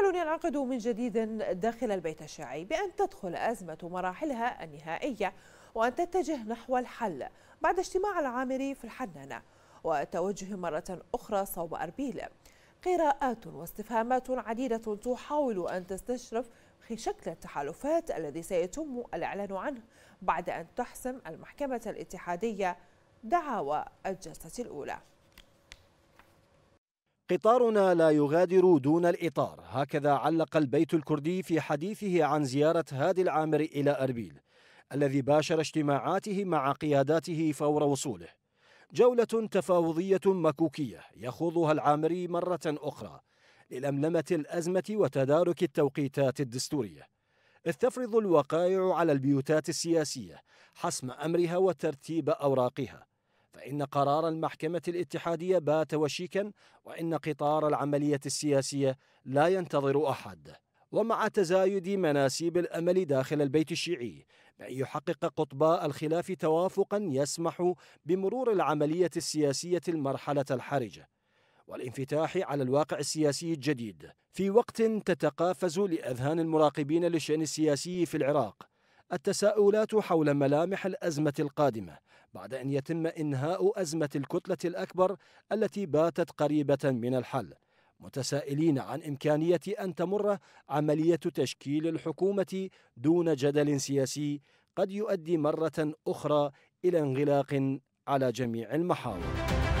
أمل ينعقد من جديد داخل البيت الشيعي بأن تدخل أزمة مراحلها النهائية وأن تتجه نحو الحل بعد اجتماع العامري في الحنانة وتوجه مرة أخرى صوب أربيل قراءات واستفهامات عديدة تحاول أن تستشرف في شكل التحالفات الذي سيتم الإعلان عنه بعد أن تحسم المحكمة الاتحادية دعاوى الجلسة الأولى قطارنا لا يغادر دون الإطار هكذا علق البيت الكردي في حديثه عن زيارة هادي العامري إلى أربيل الذي باشر اجتماعاته مع قياداته فور وصوله جولة تفاوضية مكوكية يخوضها العامري مرة أخرى للملمة الأزمة وتدارك التوقيتات الدستورية استفرض الوقائع على البيوتات السياسية حسم أمرها وترتيب أوراقها فإن قرار المحكمة الاتحادية بات وشيكا وإن قطار العملية السياسية لا ينتظر أحد ومع تزايد مناسيب الامل داخل البيت الشيعي بان يحقق قطباء الخلاف توافقا يسمح بمرور العمليه السياسيه المرحله الحرجه والانفتاح على الواقع السياسي الجديد في وقت تتقافز لاذهان المراقبين للشان السياسي في العراق التساؤلات حول ملامح الأزمة القادمة بعد أن يتم إنهاء أزمة الكتلة الأكبر التي باتت قريبة من الحل متسائلين عن إمكانية أن تمر عملية تشكيل الحكومة دون جدل سياسي قد يؤدي مرة أخرى إلى انغلاق على جميع المحاور